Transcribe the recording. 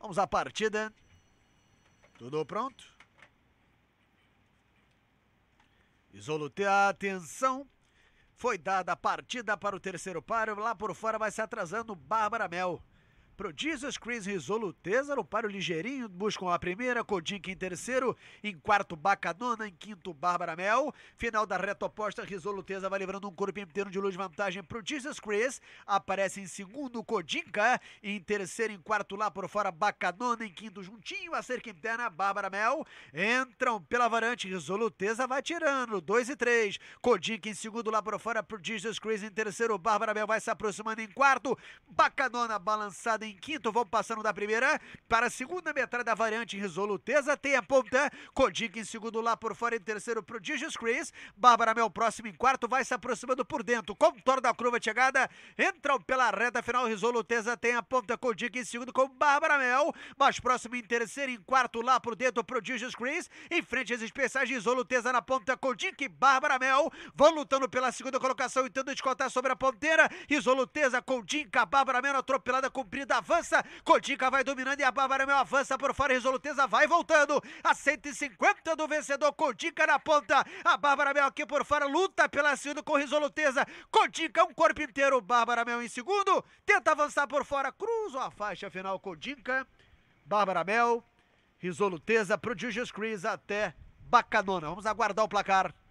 Vamos à partida. Tudo pronto? Isolute a atenção. Foi dada a partida para o terceiro paro. Lá por fora vai se atrasando Bárbara Mel. Pro Jesus Chris Risoluteza no paro ligeirinho, buscam a primeira, Kodink em terceiro, em quarto Bacanona, em quinto Bárbara Mel. Final da reta oposta, Risoluteza vai livrando um corpo inteiro de luz vantagem pro Jesus Chris. Aparece em segundo Kodinka, em terceiro, em quarto lá por fora Bacanona, em quinto juntinho a cerca interna Bárbara Mel. Entram pela varante, Risoluteza vai tirando, dois e três Kodink em segundo lá por fora pro Jesus Chris, em terceiro Bárbara Mel vai se aproximando em quarto. Bacanona balançada em em quinto, vamos passando da primeira para a segunda metade da variante Resoluteza, tem a ponta, Kodik em segundo lá por fora, em terceiro Prodigious Chris, Bárbara Mel próximo em quarto, vai se aproximando por dentro, contorno da curva de chegada, entram pela reta final, Resoluteza tem a ponta, Kodik em segundo com Bárbara Mel, mais próximo em terceiro, em quarto lá por dentro, Prodigious Chris, em frente as especiais de Resoluteza na ponta, Kodik e Bárbara Mel, vão lutando pela segunda colocação, e tentando descontar sobre a ponteira, Resoluteza, Kodik, Bárbara Mel atropelada, cumprida avança. Cotica vai dominando e a Bárbara Mel avança por fora. Resoluteza vai voltando. A 150 do vencedor. Cotica na ponta. A Bárbara Mel aqui por fora. Luta pela segunda com resoluteza. Cotica um corpo inteiro. Bárbara Mel em segundo. Tenta avançar por fora. Cruza a faixa final. Cotica. Bárbara Mel. Resoluteza, Prodigious Chris até Bacanona. Vamos aguardar o placar.